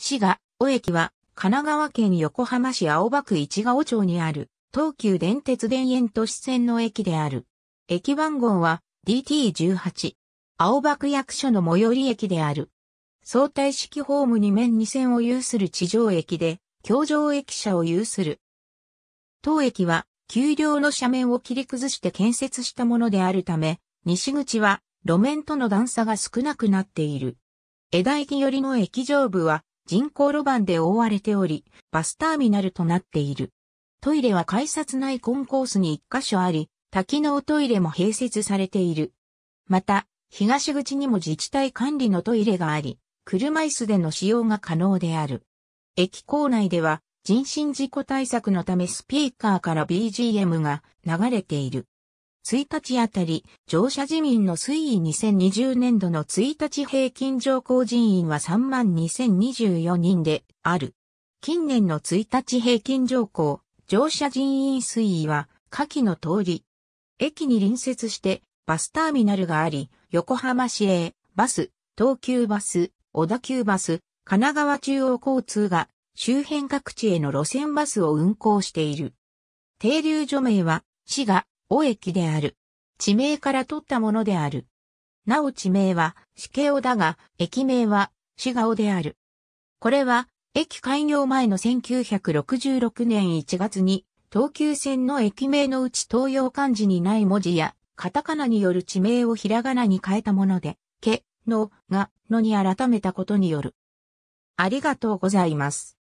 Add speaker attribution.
Speaker 1: 滋賀、尾駅は、神奈川県横浜市青葉区市ヶ尾町にある、東急電鉄田園都市線の駅である。駅番号は DT18。青葉区役所の最寄り駅である。相対式ホーム2面2線を有する地上駅で、橋上駅舎を有する。当駅は、丘陵の斜面を切り崩して建設したものであるため、西口は路面との段差が少なくなっている。枝駅寄りの駅上部は、人工路盤で覆われており、バスターミナルとなっている。トイレは改札内コンコースに1箇所あり、多機能トイレも併設されている。また、東口にも自治体管理のトイレがあり、車椅子での使用が可能である。駅構内では人身事故対策のためスピーカーから BGM が流れている。1日あたり、乗車自民の推移2020年度の1日平均乗降人員は32,024人である。近年の1日平均乗降、乗車人員推移は、下記の通り。駅に隣接して、バスターミナルがあり、横浜市営、バス、東急バス、小田急バス、神奈川中央交通が、周辺各地への路線バスを運行している。停留所名は、市がお駅である。地名から取ったものである。なお地名は、死刑だが、駅名は、が顔である。これは、駅開業前の1966年1月に、東急線の駅名のうち東洋漢字にない文字や、カタカナによる地名をひらがなに変えたもので、け、の、が、のに改めたことによる。ありがとうございます。